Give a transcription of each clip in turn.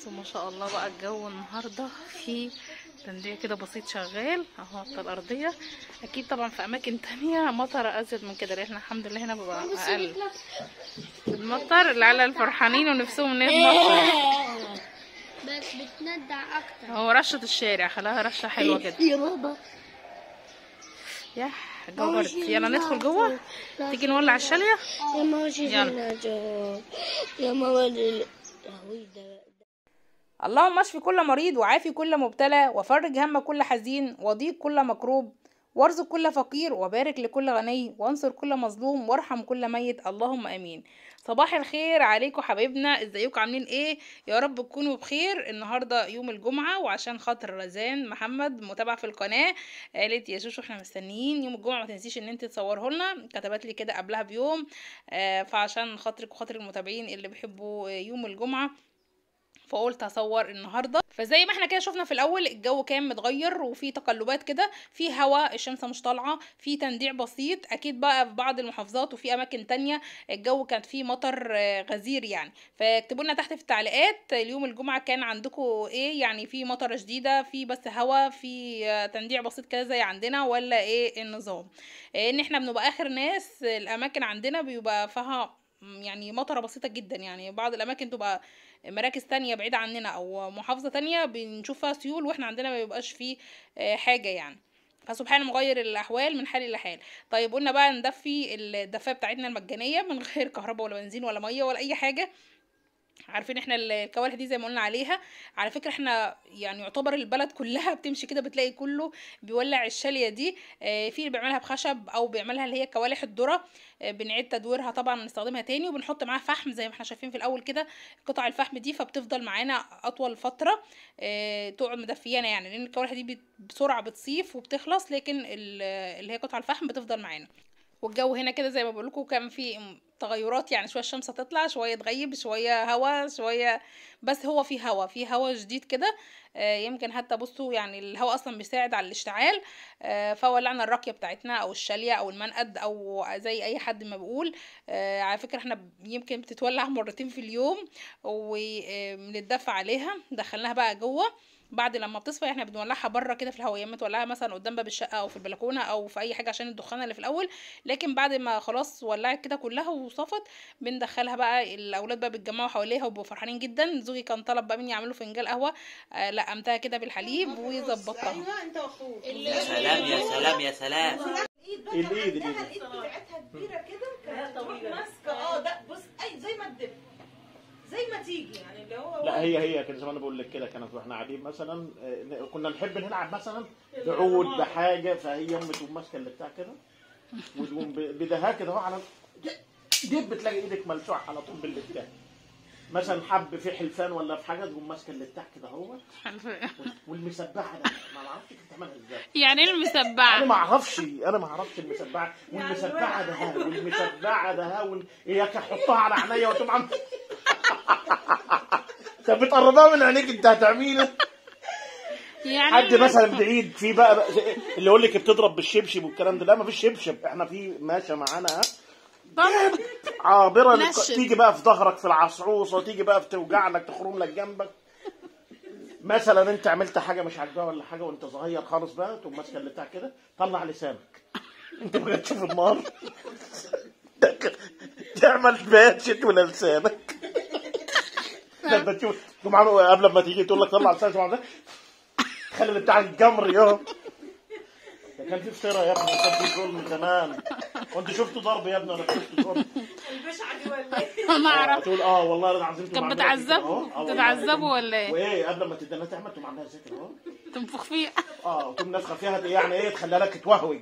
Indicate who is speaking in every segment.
Speaker 1: بصوا ما شاء الله بقى الجو النهارده في تنديه كده بسيط شغال اهو على الارضيه اكيد طبعا في اماكن تانية مطر ازيد من كده لان الحمد لله هنا بقى اقل المطر العيال الفرحانين ونفسهم ان المطر إيه. بس بتندع اكتر هو رشه الشارع خلاها رشه حلوه إيه، كده يا بابا يا الجو برد يلا ندخل جوه تيجي نولع الشاليه يا يا ماما اللهم اشف كل مريض وعافي كل مبتلى وفرج هم كل حزين وضيق كل مكروب وارزق كل فقير وبارك لكل غني وانصر كل مظلوم وارحم كل ميت اللهم امين صباح الخير عليكم حبايبنا ازيكم عاملين ايه يا رب تكونوا بخير النهارده يوم الجمعه وعشان خاطر رزان محمد متابعه في القناه قالت آه، يا شوشو احنا مستنيين يوم الجمعه ما تنسيش ان انت تصوره لنا كتبت لي كده قبلها بيوم آه، فعشان خاطرك وخاطر المتابعين اللي بيحبوا آه، يوم الجمعه فقلت هصور النهارده فزي ما احنا كده شفنا في الاول الجو كان متغير وفي تقلبات كده في هواء الشمس مش طالعه في تنديع بسيط اكيد بقى في بعض المحافظات وفي اماكن تانية الجو كان فيه مطر آه، غزير يعني فاكتبوا لنا تحت في التعليقات اليوم الجمعه كان عندكم ايه يعني في مطره شديده في بس هواء في آه، تنديع بسيط كده زي عندنا ولا ايه النظام ان احنا بنبقى اخر ناس الاماكن عندنا بيبقى فيها يعني مطره بسيطه جدا يعني بعض الاماكن تبقى مراكز تانية بعيده عننا او محافظه تانية بنشوف فيها سيول واحنا عندنا ما بيبقاش فيه آه، حاجه يعني فسبحان مغير الاحوال من حال الى حال طيب قلنا بقى ندفي الدفايه بتاعتنا المجانيه من غير كهرباء ولا بنزين ولا ميه ولا اي حاجه عارفين احنا الكوالح دي زي ما قلنا عليها على فكره احنا يعني يعتبر البلد كلها بتمشي كده بتلاقي كله بيولع الشاليه دي آه، في اللي بيعملها بخشب او بيعملها اللي هي كوالح الذره آه، بنعيد تدويرها طبعا نستخدمها تاني وبنحط معاها فحم زي ما احنا شايفين في الاول كده قطع الفحم دي فبتفضل معانا اطول فتره آه، تقعد مدفيانا يعني لان الكوالح دي بسرعه بتصيف وبتخلص لكن اللي هي قطع الفحم بتفضل معانا والجو هنا كده زي ما بقول لكم كان في تغيرات يعني شويه الشمس هتطلع شويه تغيب شويه هوا شويه بس هو في هوا في هوا جديد كده آه، يمكن حتى بصوا يعني الهوا اصلا بيساعد على الاشتعال آه، فولعنا الراكيه بتاعتنا او الشاليه او المنقد او زي اي حد ما بيقول آه، على فكره احنا يمكن بتتولع مرتين في اليوم وبنتدفى عليها دخلناها بقى جوه بعد لما بتصفى احنا بنولعها بره كده في الهواء يا اما تولعها مثلا قدام باب الشقه او في البلكونه او في اي حاجه عشان الدخان اللي في الاول لكن بعد ما خلاص ولعت كده كلها وصفت بندخلها بقى الاولاد بقى بيتجمعوا حواليها وبيبقوا فرحانين جدا زوجي كان طلب بقى مني اعمله فنجان قهوه آه لقمتها كده بالحليب أيوة، وظبطتها ايوه انت واخوك يا سلام يا سلام يا سلام الايد الايد بتاعتها كبيره كده كانت ماسكه اه ده زي ما تيجي يعني اللي هو لا هي هي
Speaker 2: كده زي ما انا بقول لك كده كانت واحنا قاعدين مثلا آه، كنا نحب نلعب مثلا بعود بحاجه فهي امي تقوم ماسكه اللي بتاع كده وتقوم بدها كده اهو على جيب بتلاقي ايدك ملسوعه على طول باللي بتاع مثلا حب في حلفان ولا في حاجه تقوم ماسكه اللي بتاع كده اهو والمسبحه ده ما اعرفش كنت بتعملها ازاي
Speaker 1: يعني ايه المسبعه؟ انا ما
Speaker 2: اعرفش انا ما اعرفش المسبعه يعني والمسبعه ده والمسبعه ده اياك احطها على عينيا وتقوم تبي تقربها من عينيك انت هتعمله
Speaker 1: يعني حد مثلا
Speaker 2: بعيد في بقى, بقى اللي يقول لك بتضرب بالشبشب والكلام ده لا ما فيش شبشب احنا في ماشي معانا عابره لك... تيجي بقى في ظهرك في العصعوصه تيجي بقى في توجع لك تخرم لك جنبك مثلا انت عملت حاجه مش عاجباها ولا حاجه وانت صغير خالص بقى تقوم ماسكه اللي بتاع كده طلع لسانك انت ما تشوف النار تعمل باتشت ولا لسانك لما نعم. تشوف أه، قبل ما تيجي تقول لك طلع الساعة 7 خلي بتاع الجمر يهرب ده كان في سيره يا ابني كان في ظلم زمان وانت شفتوا ضرب يا ابني انا شفتوا ضرب
Speaker 1: البشعة دي ولا ايه؟ ما اعرف آه، تقول
Speaker 2: اه والله انا عزمت كانت بتعذبوا بتعذبوا ولا ايه؟ وايه قبل ما تدينا تعمل تقوم عاملها زي كده آه. تنفخ فيها اه وتقوم نافخه فيها يعني ايه تخليها لك توهوج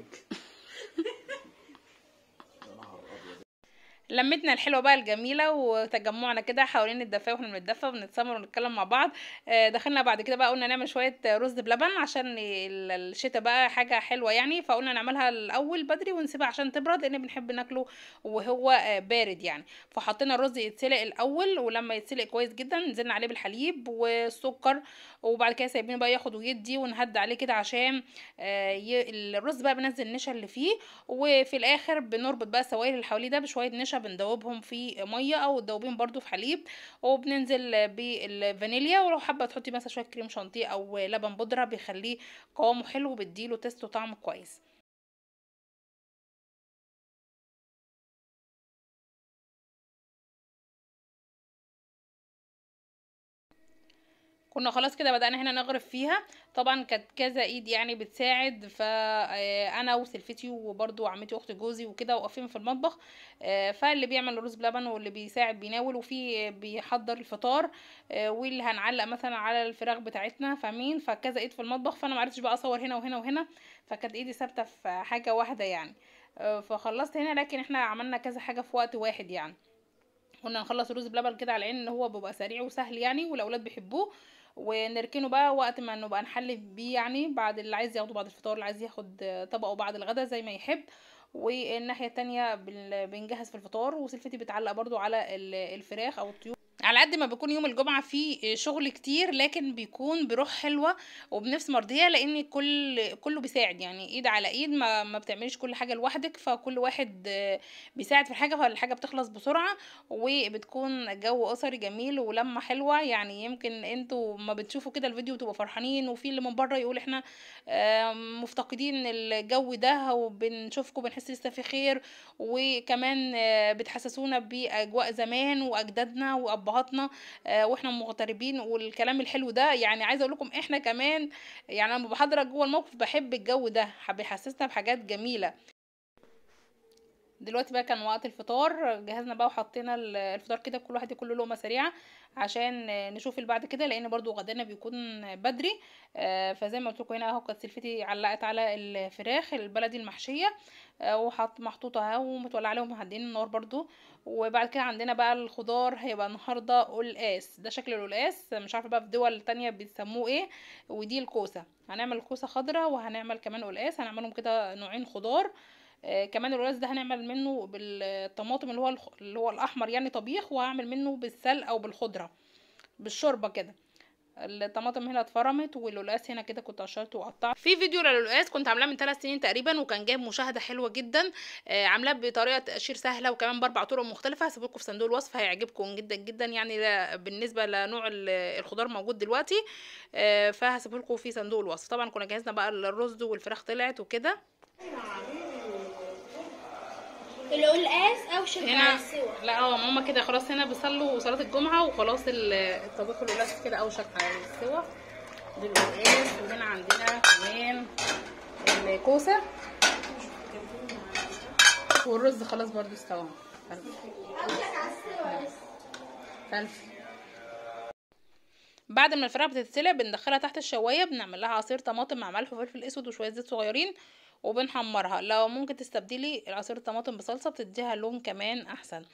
Speaker 1: لمتنا الحلوه بقى الجميله وتجمعنا كده حوالين الدفا واحنا بنتدفى وبنتسمر ونتكلم مع بعض آه، دخلنا بعد كده بقى قلنا نعمل شويه رز بلبن عشان الشتاء بقى حاجه حلوه يعني فقلنا نعملها الاول بدري ونسيبها عشان تبرد لان بنحب ناكله وهو آه، بارد يعني فحطينا الرز يتسلق الاول ولما يتسلق كويس جدا نزلنا عليه بالحليب والسكر وبعد كده سايبينه بقى ياخد ويدي ونهد عليه كده عشان آه، الرز بقى بنزل النشا اللي فيه وفي الاخر بنربط بقى السوائل اللي حواليه ده بشويه نشا بندوبهم في ميه او تدوبيهم برضو في حليب وبننزل بالفانيليا ولو حابه تحطي مثلا شويه كريم شانتيه او لبن بودره بيخليه قوامه حلو بيديله تيست وطعم كويس كنا خلاص كده بدأنا هنا نغرف فيها طبعا كانت كذا ايد يعني بتساعد فانا آه، وسلفتي وبرضو عمتي واخت جوزي وكده واقفين في المطبخ آه، فاللي بيعمل رز بلبن واللي بيساعد بيناول وفي بيحضر الفطار آه، واللي هنعلق مثلا على الفراخ بتاعتنا فاهمين فكذا ايد في المطبخ فانا معرفتش بقى اصور هنا وهنا وهنا فكانت ايدي ثابته في حاجه واحده يعني فخلصت هنا لكن احنا عملنا كذا حاجه في وقت واحد يعني كنا نخلص رز بلبن كده على ان هو بيبقى سريع وسهل يعني والاولاد بيحبوه ونركنه بقى وقت ما نبقى نحلف بيه يعني بعد اللي عايز ياخده بعد الفطار اللي عايز ياخد طبقه بعد الغدا زي ما يحب والناحيه التانية بنجهز في الفطار وسلفتي بتعلق برضو على الفراخ او الطيور على قد ما بيكون يوم الجمعة فيه شغل كتير لكن بيكون بروح حلوة وبنفس مرضية لأن كل كله بيساعد يعني ايد على ايد ما, ما بتعمليش كل حاجة لوحدك فكل واحد بيساعد في الحاجة فالحاجة بتخلص بسرعة وبتكون جو أسري جميل ولمة حلوة يعني يمكن انتوا ما بتشوفوا كده الفيديو بتبقوا فرحانين وفي اللي من بره يقول احنا مفتقدين الجو ده وبنشوفكم بنحس لسه في خير وكمان آه، بتحسسونا بأجواء زمان وأجدادنا وأب ابهاتنا آه، واحنا مغتربين والكلام الحلو ده يعني عايزه اقول لكم احنا كمان يعني لما بحضرك جوه الموقف بحب الجو ده بيحسسنا بحاجات جميله دلوقتي بقى كان وقت الفطار جهزنا بقى وحطينا الفطار كده كل واحد له لقمه سريعه عشان نشوف اللي بعد كده لان برضو غدانا بيكون بدري آه، فزي ما قلت لكم هنا اهو كانت سلفتي علقت على الفراخ البلدي المحشيه آه، وحط محطوطه اهو ومتولعه عليهم هدين النار برضو وبعد كده عندنا بقى الخضار هيبقى النهارده قلقاس ده شكل القلقاس مش عارفه بقى في دول تانية بيسموه ايه ودي الكوسه هنعمل كوسه خضراء وهنعمل كمان قلقاس هنعملهم كده نوعين خضار آه كمان الرز ده هنعمل منه بالطماطم اللي هو اللي هو الاحمر يعني طبيخ وهعمل منه بالسلق او بالخضره بالشوربه كده الطماطم هنا اتفرمت واللؤلؤات هنا كده كنت قشرته وقطعت في فيديو للؤلؤات كنت عاملاه من ثلاث سنين تقريبا وكان جايب مشاهده حلوه جدا آه عاملاه بطريقه تقشير سهله وكمان باربع طرق مختلفه هسيب لكم في صندوق الوصف هيعجبكم جدا جدا يعني ده بالنسبه لنوع الخضار موجود دلوقتي آه لكم في صندوق الوصف طبعا كنا جهزنا بقى الرز والفراخ طلعت وكده اللي هو القاس او شبه هنا لا اه ماما كده خلاص هنا بيصلوا صلاه الجمعه وخلاص الطبيخ القلقاس كده او شق على السوا دي القلقاس وهنا عندنا كمان الكوسه والرز خلاص برده استوى بعد ما الفراخ بتتسلق بندخلها تحت الشوايه بنعمل لها عصير طماطم مع ملح وفلفل اسود وشويه زيت صغيرين وبنحمرها لو ممكن تستبدلي عصير الطماطم بصلصه بتديها لون كمان احسن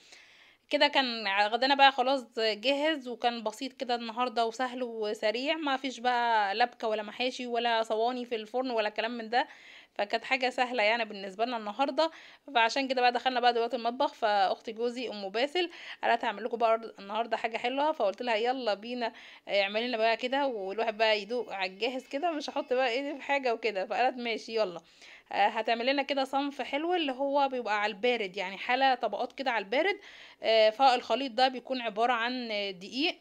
Speaker 1: كده كان غدانا بقى خلاص جهز وكان بسيط كده النهارده وسهل وسريع ما فيش بقى لبكه ولا محاشي ولا صواني في الفرن ولا كلام من ده فكانت حاجه سهله يعني بالنسبه لنا النهارده فعشان كده بقى دخلنا بقى دلوقتي المطبخ فاختي جوزي ام باسل قالت هعمل لكم بقى النهارده حاجه حلوه فقلت لها يلا بينا اعملي لنا بقى كده والواحد بقى يدوق على الجاهز كده مش هحط بقى ايدي في حاجه وكده فقالت ماشي يلا آه، هتعمل لنا كده صنف حلو اللي هو بيبقى على البارد يعني حاله طبقات كده على البارد آه، فالخليط ده بيكون عباره عن دقيق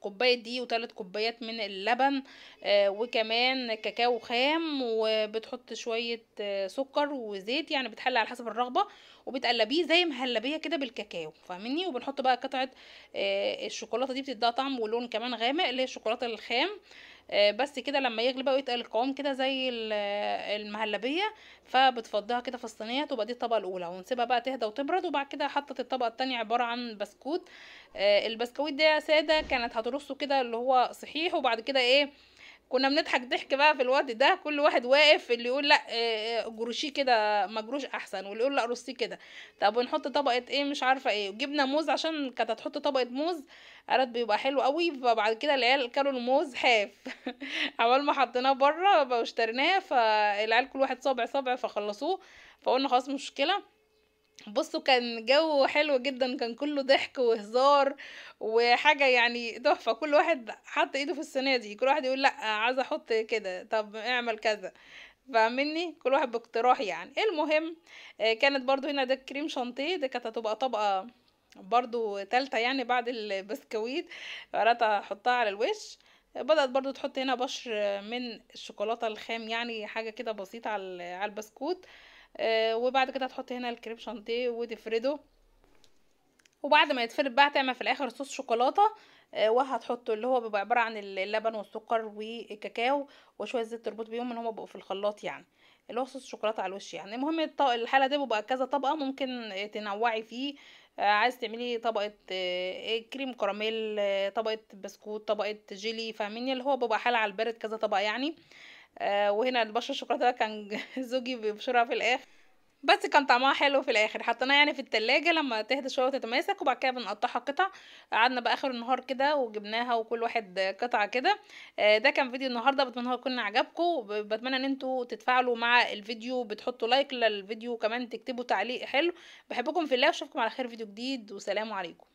Speaker 1: كوبايه دي وثلاث كوبايات من اللبن آه، وكمان كاكاو خام وبتحط شويه سكر وزيت يعني بتحلي على حسب الرغبه وبتقلبيه زي مهلبيه كده بالكاكاو فاهميني وبنحط بقى قطعه آه، الشوكولاته دي بتديها طعم ولون كمان غامق اللي هي الشوكولاته الخام آه، بس كده لما يغلي بقى ويتقل القوام كده زي آه، المهلبيه فبتفضيها كده في الصينيه تبقى دي الطبقه الاولى ونسيبها بقى تهدى وتبرد وبعد كده حطت الطبقه الثانيه عباره عن بسكوت البسكويت ده ساده كانت هترصه كده اللي هو صحيح وبعد كده ايه كنا بنضحك ضحك بقى في الوقت ده كل واحد واقف اللي يقول لا جروشيه كده مجروش احسن واللي يقول لا رصيه كده طب ونحط طبقه ايه مش عارفه ايه جبنا موز عشان كانت هتحط طبقه موز قالت بيبقى حلو قوي فبعد كده العيال كلوا الموز حاف عمال ما حطيناه بره واشتريناه فالعيال كل واحد صابع صابع فخلصوه فقلنا خلاص مشكله بصوا كان جو حلو جدا كان كله ضحك وهزار وحاجة يعني تحفة كل واحد حط ايده في الصينية دي كل واحد يقول لا عايزة احط كده طب اعمل كذا فاهمني كل واحد باقتراح يعني المهم آه، كانت برضو هنا ده كريم شانتيه ده كانت هتبقى طبقة برضو تالتة يعني بعد البسكويت قررت احطها على الوش بدأت برضو تحط هنا بشر من الشوكولاتة الخام يعني حاجة كده بسيطة على البسكوت آه، وبعد كده هتحطي هنا الكريب شانتيه وتفرده وبعد ما يتفرد بقى هتعمل في الاخر صوص شوكولاته آه، وهتحطه اللي هو بيبقى عباره عن اللبن والسكر والكاكاو وشويه زيت تربط بيهم ان هم بقوا في الخلاط يعني اللي هو صوص شوكولاته على الوش يعني المهم الحاله دي بيبقى كذا طبقه ممكن آه، تنوعي فيه عايز تعملي طبقه إيه، كريم كراميل طبقه بسكوت طبقه جيلي فاهميني اللي هو بيبقى حاله على البارد كذا طبقه يعني آه، وهنا البشر الشوكولاته كان زوجي بيبشرها في الاخر بس كان طعمها حلو في الاخر حطيناها يعني في التلاجة لما تهدى شويه وتتماسك وبعد كده بنقطعها قطع قعدنا بقى اخر النهار كده وجبناها وكل واحد قطعه كده آه، ده كان فيديو النهارده بتمنى هو يكون عجبكم بتمنى ان انتوا تتفاعلوا مع الفيديو بتحطوا لايك للفيديو وكمان تكتبوا تعليق حلو بحبكم في الله وشوفكم على خير فيديو جديد وسلام عليكم